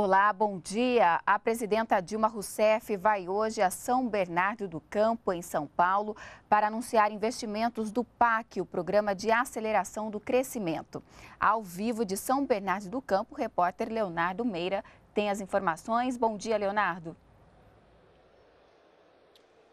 Olá, bom dia. A presidenta Dilma Rousseff vai hoje a São Bernardo do Campo, em São Paulo, para anunciar investimentos do PAC, o Programa de Aceleração do Crescimento. Ao vivo de São Bernardo do Campo, o repórter Leonardo Meira tem as informações. Bom dia, Leonardo.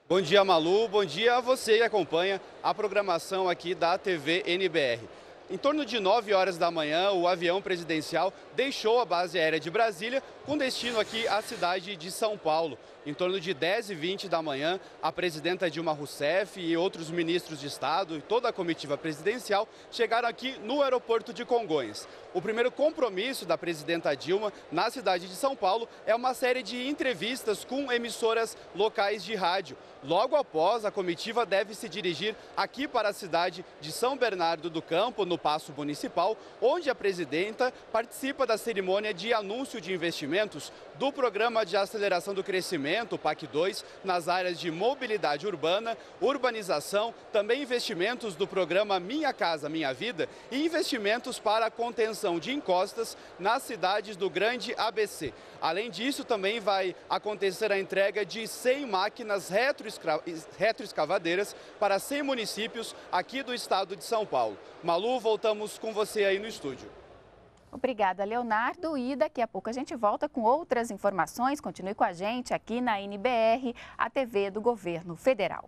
Bom dia, Malu. Bom dia a você que acompanha a programação aqui da TV NBR. Em torno de 9 horas da manhã, o avião presidencial deixou a base aérea de Brasília com destino aqui à cidade de São Paulo. Em torno de 10 e 20 da manhã, a presidenta Dilma Rousseff e outros ministros de Estado e toda a comitiva presidencial chegaram aqui no aeroporto de Congonhas. O primeiro compromisso da presidenta Dilma na cidade de São Paulo é uma série de entrevistas com emissoras locais de rádio. Logo após, a comitiva deve se dirigir aqui para a cidade de São Bernardo do Campo, no no Paço Municipal, onde a presidenta participa da cerimônia de anúncio de investimentos do Programa de Aceleração do Crescimento, PAC 2, nas áreas de mobilidade urbana, urbanização, também investimentos do programa Minha Casa Minha Vida e investimentos para a contenção de encostas nas cidades do Grande ABC. Além disso, também vai acontecer a entrega de 100 máquinas retroescavadeiras para 100 municípios aqui do estado de São Paulo. Maluva voltamos com você aí no estúdio. Obrigada, Leonardo. E daqui a pouco a gente volta com outras informações. Continue com a gente aqui na NBR, a TV do Governo Federal.